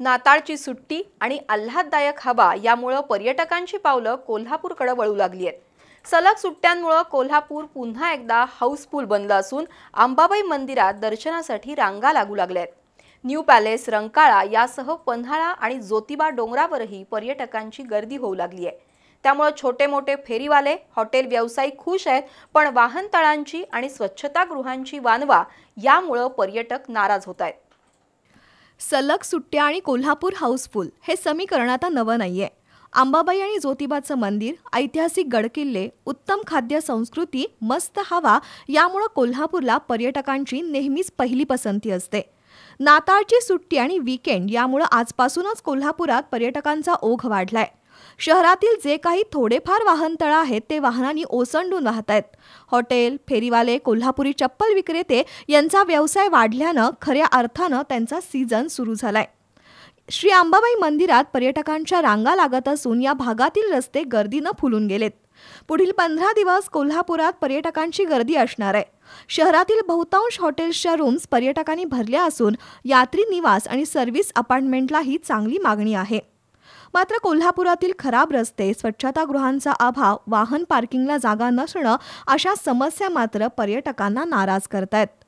नाताळची सुट्टी आणि आल्हाददायक हवा यामुळं पर्यटकांची पावलं कोल्हापूरकडे वळू लागली आहेत सलग सुट्ट्यांमुळं कोल्हापूर पुन्हा एकदा हाऊसफुल बनलं असून अंबाबाई मंदिरात दर्शनासाठी रांगा लागू लागल्या आहेत न्यू पॅलेस रंकाळा यासह पन्हाळा आणि ज्योतिबा डोंगरावरही पर्यटकांची गर्दी होऊ लागली आहे त्यामुळं छोटे मोठे फेरीवाले हॉटेल व्यावसायिक खुश आहेत पण वाहनतळांची आणि स्वच्छतागृहांची वानवा यामुळं पर्यटक नाराज होत आहेत सलग सुट्ट्या आणि कोल्हापूर हाऊसफुल हे समीकरण आता नवं आहे आंबाबाई आणि ज्योतिबाचं मंदिर ऐतिहासिक गडकिल्ले उत्तम खाद्य संस्कृती मस्त हवा यामुळं कोल्हापूरला पर्यटकांची नेहमीच पहिली पसंती असते नाताळची सुट्टी आणि वीकेंड यामुळं आजपासूनच कोल्हापुरात पर्यटकांचा ओघ वाढलाय शहरातील जे काही थोडेफार वाहनतळ आहेत ते वाहनांनी ओसंडून वाहत आहेत हॉटेल फेरीवाले कोल्हापुरी चप्पल विक्रेते यांचा व्यवसाय वाढल्यानं खऱ्या अर्थानं त्यांचा सीझन सुरू झालाय श्री अंबाबाई मंदिरात पर्यटकांच्या रांगा लागत असून या भागातील रस्ते गर्दीनं फुलून गेलेत पुढील पंधरा दिवस कोल्हापुरात पर्यटकांची गर्दी असणार आहे शहरातील बहुतांश हॉटेल्सच्या रूम्स पर्यटकांनी भरल्या असून यात्री निवास आणि सर्व्हिस अपार्टमेंटलाही चांगली मागणी आहे मात्र कोल्हापुरातील खराब रस्ते स्वच्छतागृहांचा अभाव वाहन पार्किंगला जागा नसणं अशा समस्या मात्र पर्यटकांना नाराज करतायत